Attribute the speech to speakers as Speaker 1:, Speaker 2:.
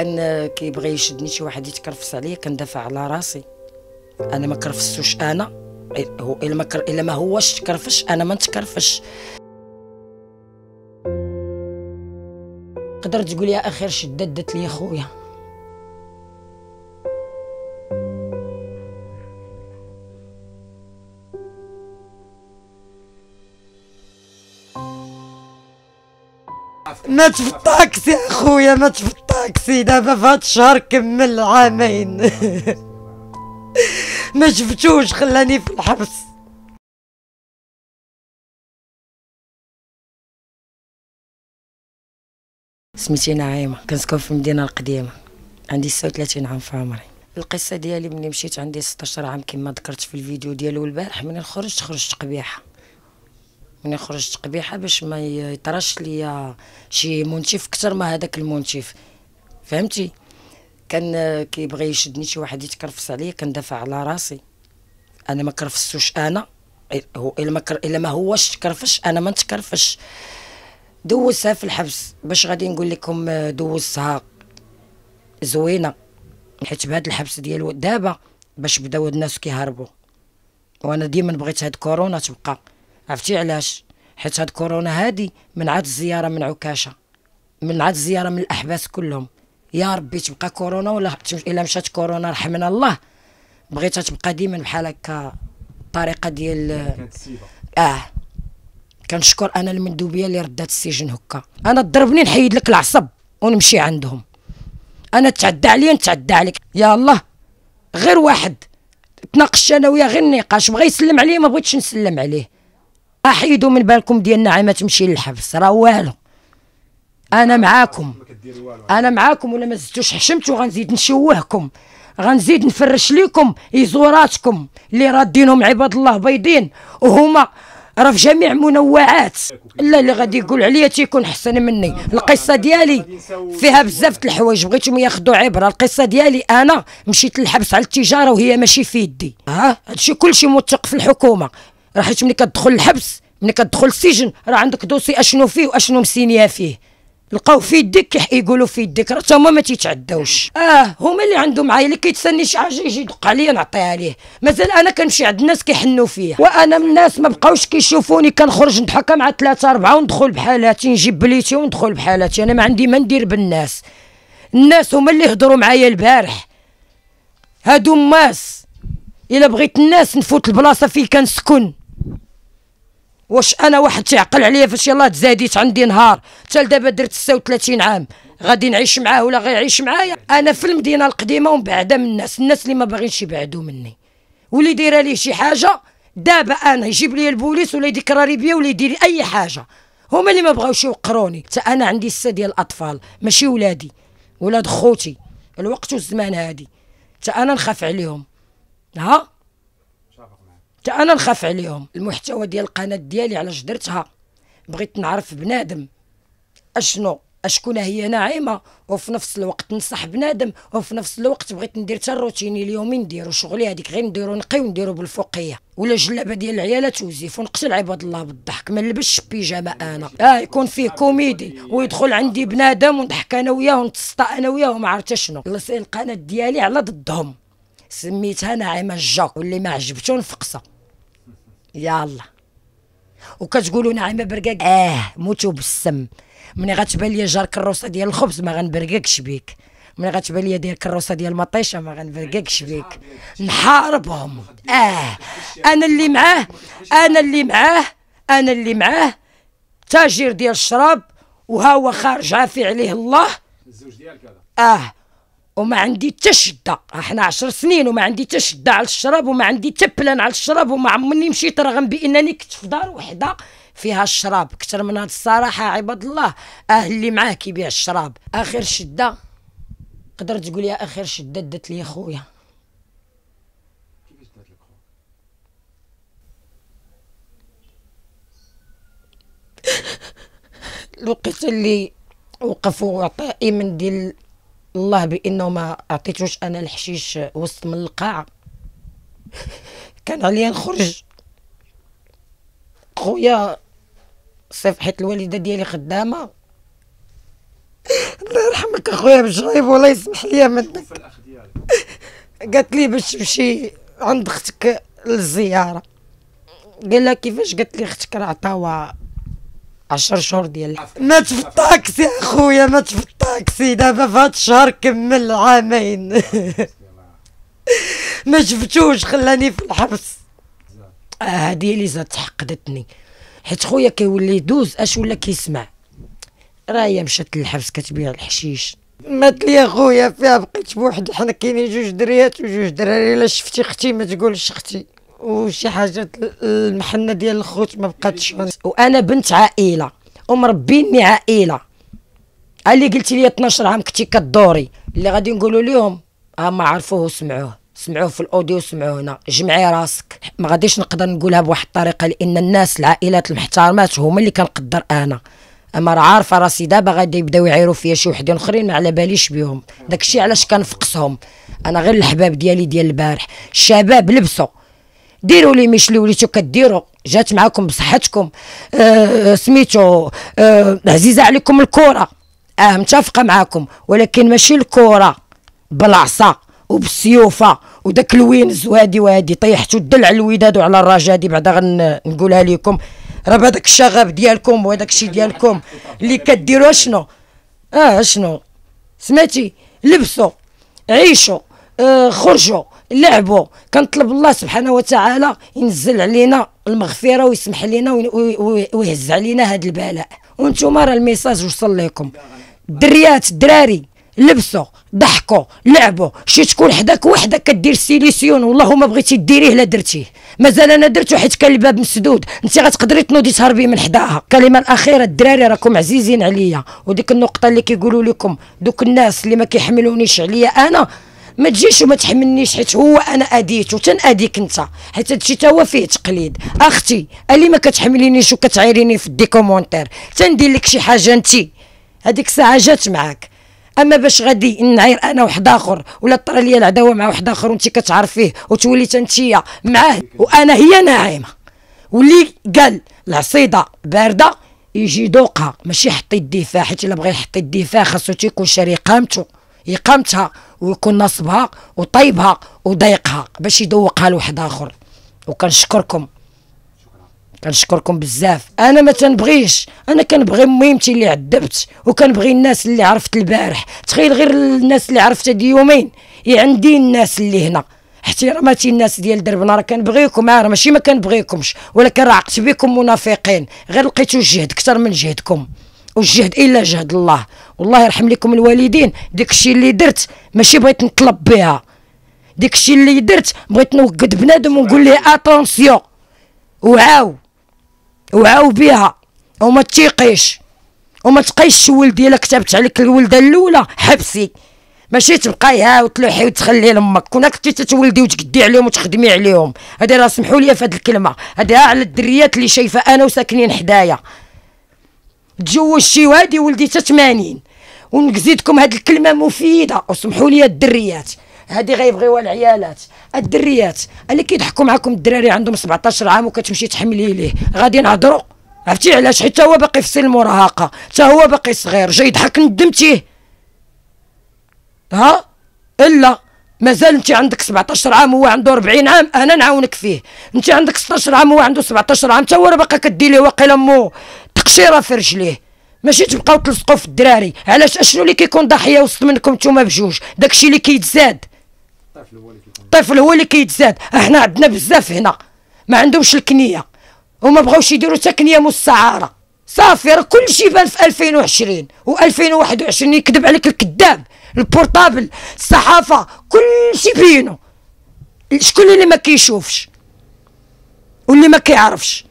Speaker 1: كان آه، كيبغي يشدني شي واحد يتكرفس عليا كندافع على راسي انا ما كرفستوش انا هو الا ما الا ما هوش تكرفش انا ما نتكرفش تقدر تقول يا اخر شده دات لي خويا مات في الطاكسي اخويا مات في تاكسي دابا في هاد الشهر كمل عامين ما شفتوش خلاني في الحبس سميتي نعيمه كنسكن في المدينه القديمه عندي 36 عام في عمري القصه ديالي ملي مشيت عندي 16 عام كما ذكرت في الفيديو ديالو البارح من خرجت خرجت قبيحه ملي خرجت قبيحه باش ما يطرش ليا شي منتف كثر ما هذاك المنتف فهمتي كان كيبغي يشدني شي واحد يتكرفس عليا كندافع على راسي انا ما كرفستوش انا هو الا ما كر... الا ما هوش تكرفش انا ما نتكرفش دوزها في الحبس باش غادي نقول لكم دوزها زوينه حيت بهذا الحبس ديال دابا باش بداو الناس كيهربوا وانا ديما بغيت هاد كورونا تبقى عرفتي علاش حيت هاد كورونا هادي من عاد الزياره من عكاشه عاد الزياره من الاحباس كلهم يا ربي تبقى كورونا ولا الا مشات كورونا رحمنا الله بغيتها تبقى ديما بحال هكا الطريقه ديال اه كنشكر انا المندوبيه اللي ردات السجن هكا انا ضربني نحيد لك العصب ونمشي عندهم انا تعدى عليا نتعدى عليك يا الله غير واحد تناقش انا وياه غير النقاش بغى يسلم عليه ما بغيتش نسلم عليه احيدوا من بالكم ديالنا عام تمشي للحبس راه والو انا معاكم انا معاكم ولا ما زدتوش حشمتو غنزيد نشوهكم غنزيد نفرش ليكم يزوراتكم اللي رادينهم عباد الله بيضين وهما راه في جميع منوعات لا اللي غادي يقول عليا تيكون حسن مني القصه ديالي فيها بزاف د الحوايج بغيتهم ياخذوا عبره القصه ديالي انا مشيت للحبس على التجاره وهي ماشي في يدي ها هادشي كلشي موثق في الحكومه راه حيت ملي كتدخل الحبس ملي كتدخل السجن راه عندك دوسي اشنو فيه واشنو مسينيه فيه لقاو في يديك يقولوا في يديك راه هما ما تيتعداوش اه هما اللي عندهم عائله كيتسني شي حاجه يجي يدق عليا نعطيها ليه مازال انا كنمشي عند الناس كيحنوا فيا وانا من الناس ما بقاوش كيشوفوني كنخرج نضحك مع ثلاثه اربعه وندخل بحالاتي نجيب بليتي وندخل بحالاتي انا ما عندي ما ندير بالناس الناس هما اللي هضروا معايا البارح هادو ماس الا بغيت الناس نفوت البلاصه فين كنسكن واش انا واحد تيعقل عليا فاش يلاه تزاديت عندي نهار حتى دابا درت 36 عام غادي نعيش معاه ولا غيعيش معايا انا في المدينه القديمه ومبعده من الناس الناس اللي ما باغينش يبعدوا مني واللي دايره ليه شي حاجه دابا انا يجيب لي البوليس ولا يدير راري بيا ولا يدير اي حاجه هما اللي ما بغاوش يوقروني حتى انا عندي سته ديال الاطفال ماشي ولادي ولاد خوتي الوقت والزمان هادي حتى انا نخاف عليهم ها حتى انا نخاف عليهم المحتوى ديال القناه ديالي علاش درتها بغيت نعرف بنادم اشنو اشكون هي ناعمه وفي نفس الوقت نصح بنادم وفي نفس الوقت بغيت ندير حتى الروتين اليومي نديرو شغلي هذيك غير نديرو نقي ونديرو بالفوقيه ولا جلابه ديال العيالات وزيف ونقتل عباد الله بالضحك ما نلبسش بيجامه انا اه يكون فيه كوميدي ويدخل عندي بنادم ونضحك انا وياه ونتسطى انا وياه وما عرفت شنو القناه ديالي على ضدهم سميتها ناعمه الجا واللي ما عجبته نفقصه يلا وكتقولوا ناعمه برقاق اه موتوا بالسم ملي غتبان لي جار كروسه ديال الخبز ما غنبرققش بيك ملي غتبان لي ديال كروسة ديال المطيشه ما غنبرققش بيك نحاربهم اه انا اللي معاه انا اللي معاه انا اللي معاه تاجر ديال الشراب وها هو خارج عافي عليه الله الزوج ديالك هذا اه وما عندي حتى شده احنا عشر سنين وما عندي حتى شده على الشراب وما عندي حتى بلان على الشراب وما عمرني مشيت رغم بانني كنت في دار وحده فيها الشراب كثر من هاد الصراحه عباد الله اه اللي معاه كيبيع الشراب اخر شده تقدر تقول يا اخر شده دات لي خويا الوقت اللي وقفوا وعطى من ديال الله بانه ما عطيتوش انا الحشيش وسط من القاعه كان عليا نخرج خويا صيف حيت الوالده ديالي خدامه الله يرحمك اخويا بجريب ولا يسمح لي منك قالت لي باش تمشي عند اختك للزياره قال لها كيفاش قالت لي اختك راه عطاوها 10 شهور ديال مات في الطاكسي اخويا مات في الطاكسي دابا في هاد الشهر كمل عامين ما شفتوش خلاني في الحبس آه، هادي آه اللي زاد حقدتني حيت خويا كيولي يدوز اش ولا كيسمع راه هي مشات للحبس كتبيع الحشيش مات لي اخويا فيها بقيت بوحدي حنا كاينين جوج دريات وجوج دراري الا شفتي اختي ما تقولش اختي وشي حاجه المحنه ديال الخوت ما بقاتش وانا بنت عائله ومربيني عائله اللي قلتي لي 12 عام كنتي كدوري اللي غادي نقولوا لهم هما عرفوه وسمعوه سمعوه في الاوديو سمعوه هنا جمعي راسك ما غاديش نقدر نقولها بواحد الطريقه لان الناس العائلات المحترمات هما اللي كنقدر انا اما راه عارفه راسي دابا غادي يبداو يعيروا فيا شي وحدين اخرين ما على باليش بهم داكشي علاش كنفقسهم انا غير الحباب ديالي ديال البارح الشباب لبسوا ديروا لي مش اللي وليتو كديروا جات معاكم بصحتكم آه, آه، سميتو آه عزيزه عليكم الكره اه متفقه معاكم ولكن ماشي الكره بالعصا وبالسيوفه وداك الوينز وهادي وهادي طيحتو الدلع الوداد وعلى الرجاء دي بعدا غنقولها لكم راه بهذاك الشغب ديالكم وهذاك الشيء ديالكم اللي كديروا شنو اه شنو سمعتي لبسوا عيشوا خرجوا لعبوا كنطلب الله سبحانه وتعالى ينزل علينا المغفره ويسمح لنا ويهز علينا هذا البلاء وانتم راه الميساج وصل لكم الدريات الدراري لبسوا ضحكوا لعبوا شي تكون حداك وحده كدير سيليسيون والله ما بغيتي ديريه لا درتيه مازال انا درتو حيت كان الباب مسدود انت غتقدري تنوضي تهربي من حداها الكلمه الاخيره الدراري راكم عزيزين عليا وديك النقطه اللي كيقولوا لكم دوك الناس اللي ما كيحملونيش عليا انا ما تجيش وما تحملنيش حيت هو انا اديت تناديك انت حيت هادشي تا هو فيه تقليد اختي اللي ما كتحملينيش وكتعيريني في الدي كومونتير تندير لك شي حاجه انت هذيك الساعه جات معاك اما باش غادي نعير انا واحد اخر ولا طرى ليا العداوه مع واحد اخر وانت كتعرفيه وتولي تنتيا معاه وانا هي ناعمه واللي قال العصيده بارده يجي دوقها ماشي يحط الدفاع حيت الا بغى يحط الدفاع خاصو تيكون شاري قامته يقامتها ويكون نصبها وطيبها وضيقها باش يذوقها لواحد اخر وكنشكركم كنشكركم بزاف انا ما تنبغيش انا كنبغي ميمتي اللي عذبت وكنبغي الناس اللي عرفت البارح تخيل غير الناس اللي عرفتها دي يومين عندي الناس اللي هنا احتراماتي الناس ديال دربنا راه كنبغيكم عار ماشي ما كنبغيكمش ولكن راه عقت بكم منافقين غير لقيتو الجهد اكثر من جهدكم والجهد الا جهد الله والله يرحم لكم الوالدين ديك الشيء اللي درت ماشي بغيت نطلب بها ديك الشيء اللي درت بغيت نوقد بنادم ونقول ليه اتونسيون وعاو وعاو بها وما تيقيش وما تقيش الولد ديالك كتبت عليك الولده الاولى حبسي ماشي تبقاي ها وتلوحي وتخلي لامك كون كنتي تتولدي وتقدي عليهم وتخدمي عليهم هذه راه سمحوا لي في هذه الكلمه هذه على الدريات اللي شايفه انا وساكنين حدايا تزوج شي وادي ولدي تا 80 ونقزيدكم هاد الكلمه مفيده وسمحوا لي الدريات هادي غيبغيوها العيالات الدريات اللي كيضحكوا معاكم الدراري عندهم 17 عام وكتمشي تحملي ليه غادي نهضروا عرفتي علاش حيت هو باقي في سن المراهقه حتى هو باقي صغير جاي يضحك ندمتيه ها الا مازال انت عندك 17 عام هو عنده 40 عام انا نعاونك فيه انت عندك 16 عام هو عنده 17 عام حتى هو باقي كدير ليه واقيلا مو تقشيره في رجليه ماشي تبقاو تلصقوا في الدراري علاش اشنو اللي كيكون ضحيه وسط منكم نتوما بجوج داكشي اللي كيتزاد الطفل هو اللي كيتزاد احنا عندنا بزاف هنا ما عندهمش الكنيه وما بغاوش يديروا تكنيه مستعاره صافي راه كلشي بان في 2020 و2021 يكذب عليك الكذاب البورطابل الصحافه كلشي بينو شكون اللي ما كيشوفش واللي ما كيعرفش